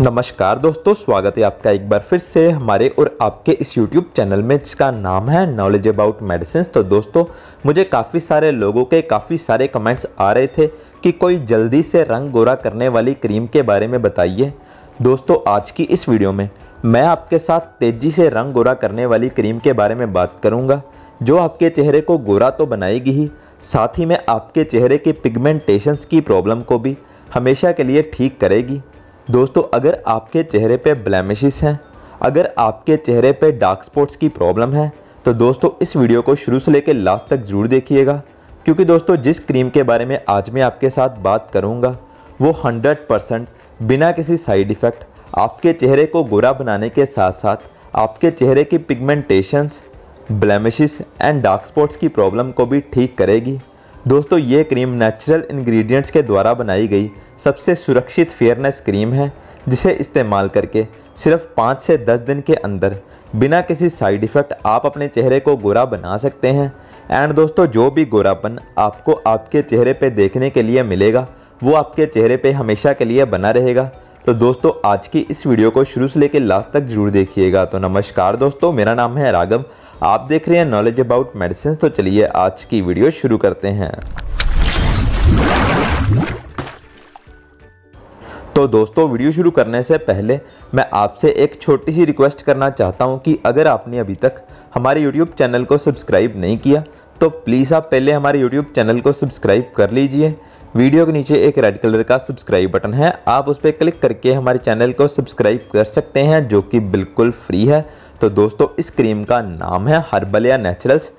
नमस्कार दोस्तों स्वागत है आपका एक बार फिर से हमारे और आपके इस यूट्यूब चैनल में जिसका नाम है नॉलेज अबाउट मेडिसिन तो दोस्तों मुझे काफ़ी सारे लोगों के काफ़ी सारे कमेंट्स आ रहे थे कि कोई जल्दी से रंग गोरा करने वाली क्रीम के बारे में बताइए दोस्तों आज की इस वीडियो में मैं आपके साथ तेज़ी से रंग गोरा करने वाली क्रीम के बारे में बात करूँगा जो आपके चेहरे को गोरा तो बनाएगी ही साथ ही में आपके चेहरे के पिगमेंटेशंस की प्रॉब्लम को भी हमेशा के लिए ठीक करेगी दोस्तों अगर आपके चेहरे पे ब्लैमिशिस हैं अगर आपके चेहरे पे डार्क स्पॉट्स की प्रॉब्लम है तो दोस्तों इस वीडियो को शुरू से लेकर लास्ट तक जरूर देखिएगा क्योंकि दोस्तों जिस क्रीम के बारे में आज मैं आपके साथ बात करूँगा वो हंड्रेड परसेंट बिना किसी साइड इफ़ेक्ट आपके चेहरे को गोरा बनाने के साथ साथ आपके चेहरे की pigmentations blemishes and dark spots की प्रॉब्लम को भी ठीक करेगी दोस्तों ये क्रीम नेचुरल इंग्रेडिएंट्स के द्वारा बनाई गई सबसे सुरक्षित फेयरनेस क्रीम है जिसे इस्तेमाल करके सिर्फ पाँच से दस दिन के अंदर बिना किसी साइड इफ़ेक्ट आप अपने चेहरे को गोरा बना सकते हैं एंड दोस्तों जो भी गोरापन आपको आपके चेहरे पर देखने के लिए मिलेगा वो आपके चेहरे पर हमेशा के लिए बना रहेगा तो दोस्तों आज की इस वीडियो को शुरू से लेकर लास्ट तक जरूर देखिएगा तो नमस्कार दोस्तों मेरा नाम है राघव आप देख रहे हैं नॉलेज अबाउट मेडिसिन तो चलिए आज की वीडियो शुरू करते हैं तो दोस्तों वीडियो शुरू करने से पहले मैं आपसे एक छोटी सी रिक्वेस्ट करना चाहता हूं कि अगर आपने अभी तक हमारे यूट्यूब चैनल को सब्सक्राइब नहीं किया तो प्लीज़ आप पहले हमारे यूट्यूब चैनल को सब्सक्राइब कर लीजिए वीडियो के नीचे एक रेड कलर का सब्सक्राइब बटन है आप उस पर क्लिक करके हमारे चैनल को सब्सक्राइब कर सकते हैं जो कि बिल्कुल फ्री है तो दोस्तों इस क्रीम का नाम है Herbalia naturals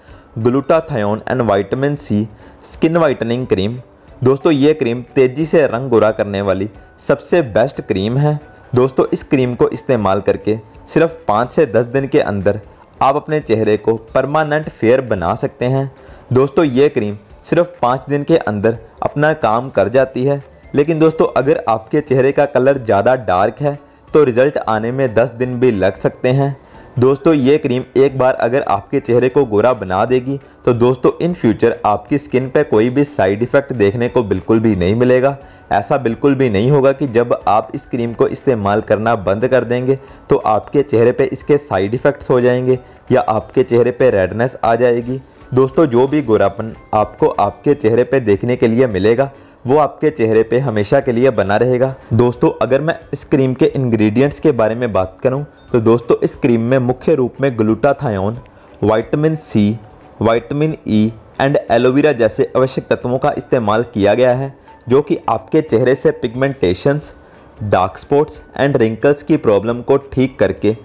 glutathione and vitamin C skin whitening cream दोस्तों ये क्रीम तेज़ी से रंग गोरा करने वाली सबसे बेस्ट क्रीम है दोस्तों इस क्रीम को इस्तेमाल करके सिर्फ पाँच से दस दिन के अंदर आप अपने चेहरे को परमानेंट फेयर बना सकते हैं दोस्तों ये क्रीम सिर्फ पाँच दिन के अंदर अपना काम कर जाती है लेकिन दोस्तों अगर आपके चेहरे का कलर ज़्यादा डार्क है तो रिज़ल्ट आने में दस दिन भी लग सकते हैं दोस्तों ये क्रीम एक बार अगर आपके चेहरे को गोरा बना देगी तो दोस्तों इन फ्यूचर आपकी स्किन पर कोई भी साइड इफ़ेक्ट देखने को बिल्कुल भी नहीं मिलेगा ऐसा बिल्कुल भी नहीं होगा कि जब आप इस क्रीम को इस्तेमाल करना बंद कर देंगे तो आपके चेहरे पे इसके साइड इफ़ेक्ट्स हो जाएंगे या आपके चेहरे पर रेडनेस आ जाएगी दोस्तों जो भी गोरापन आपको आपके चेहरे पर देखने के लिए मिलेगा वो आपके चेहरे पे हमेशा के लिए बना रहेगा दोस्तों अगर मैं इस क्रीम के इंग्रेडिएंट्स के बारे में बात करूं तो दोस्तों इस क्रीम में मुख्य रूप में glutathione vitamin C vitamin E and aloe vera जैसे आवश्यक तत्वों का इस्तेमाल किया गया है जो कि आपके चेहरे से pigmentations dark spots and wrinkles की प्रॉब्लम को ठीक करके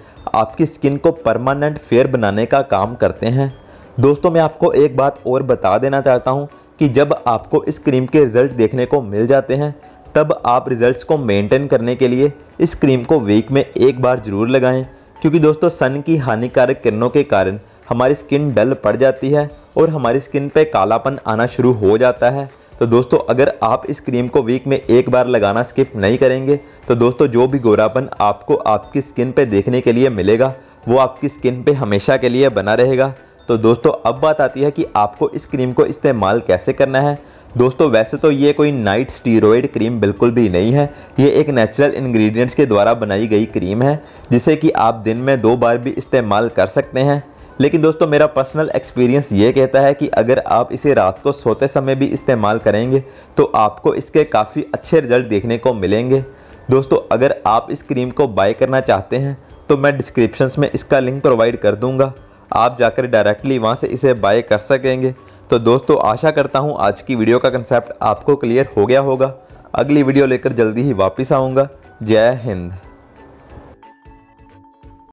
आपकी स्किन को परमानेंट फेयर बनाने का काम करते हैं दोस्तों मैं आपको एक बात और बता देना चाहता हूँ कि जब आपको इस क्रीम के रिज़ल्ट देखने को मिल जाते हैं तब आप रिज़ल्ट्स को मेंटेन करने के लिए इस क्रीम को वीक में एक बार ज़रूर लगाएं क्योंकि दोस्तों सन की हानिकारक किरणों के कारण हमारी स्किन डल पड़ जाती है और हमारी स्किन पे कालापन आना शुरू हो जाता है तो दोस्तों अगर आप इस क्रीम को वीक में एक बार लगाना स्किप नहीं करेंगे तो दोस्तों जो भी गोरापन आपको आपकी स्किन पर देखने के लिए मिलेगा वो आपकी स्किन पर हमेशा के लिए बना रहेगा तो दोस्तों अब बात आती है कि आपको इस क्रीम को इस्तेमाल कैसे करना है दोस्तों वैसे तो ये कोई नाइट स्टीरोइड क्रीम बिल्कुल भी नहीं है ये एक नेचुरल इंग्रेडिएंट्स के द्वारा बनाई गई क्रीम है जिसे कि आप दिन में दो बार भी इस्तेमाल कर सकते हैं लेकिन दोस्तों मेरा पर्सनल एक्सपीरियंस ये कहता है कि अगर आप इसे रात को सोते समय भी इस्तेमाल करेंगे तो आपको इसके काफ़ी अच्छे रिजल्ट देखने को मिलेंगे दोस्तों अगर आप इस क्रीम को बाय करना चाहते हैं तो मैं डिस्क्रिप्शन में इसका लिंक प्रोवाइड कर दूँगा आप जाकर डायरेक्टली वहाँ से इसे बाय कर सकेंगे तो दोस्तों आशा करता हूँ आज की वीडियो का कंसेप्ट आपको क्लियर हो गया होगा अगली वीडियो लेकर जल्दी ही वापस आऊँगा जय हिंद